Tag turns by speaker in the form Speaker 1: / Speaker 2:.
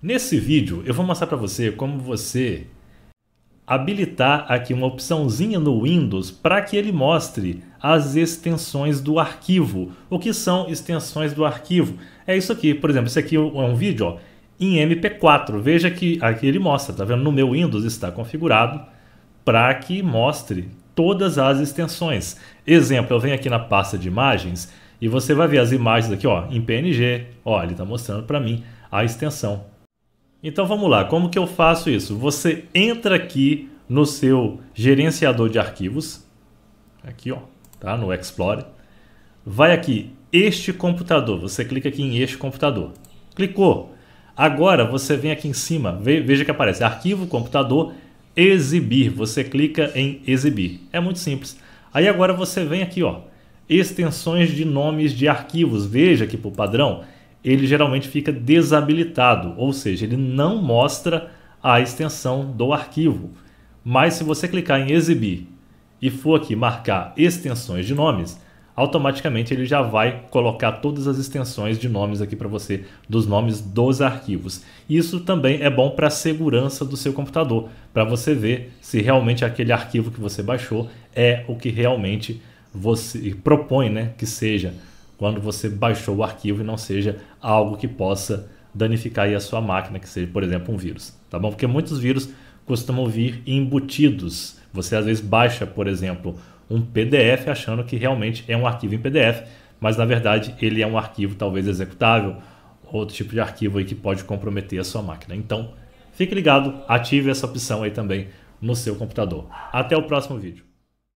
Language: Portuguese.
Speaker 1: Nesse vídeo eu vou mostrar para você como você habilitar aqui uma opçãozinha no Windows para que ele mostre as extensões do arquivo. O que são extensões do arquivo? É isso aqui, por exemplo, esse aqui é um vídeo ó, em MP4. Veja que aqui ele mostra, tá vendo? No meu Windows está configurado para que mostre todas as extensões. Exemplo, eu venho aqui na pasta de imagens e você vai ver as imagens aqui ó, em PNG. Ó, ele está mostrando para mim a extensão. Então vamos lá, como que eu faço isso? Você entra aqui no seu gerenciador de arquivos, aqui ó, tá? No Explore, vai aqui, este computador, você clica aqui em este computador, clicou. Agora você vem aqui em cima, veja que aparece arquivo, computador, exibir, você clica em exibir, é muito simples. Aí agora você vem aqui ó, extensões de nomes de arquivos, veja que por padrão ele geralmente fica desabilitado, ou seja, ele não mostra a extensão do arquivo. Mas se você clicar em exibir e for aqui marcar extensões de nomes, automaticamente ele já vai colocar todas as extensões de nomes aqui para você, dos nomes dos arquivos. Isso também é bom para a segurança do seu computador, para você ver se realmente aquele arquivo que você baixou é o que realmente você propõe né, que seja quando você baixou o arquivo e não seja algo que possa danificar a sua máquina, que seja, por exemplo, um vírus, tá bom? Porque muitos vírus costumam vir embutidos. Você às vezes baixa, por exemplo, um PDF achando que realmente é um arquivo em PDF, mas na verdade ele é um arquivo talvez executável, outro tipo de arquivo aí que pode comprometer a sua máquina. Então, fique ligado, ative essa opção aí também no seu computador. Até o próximo vídeo.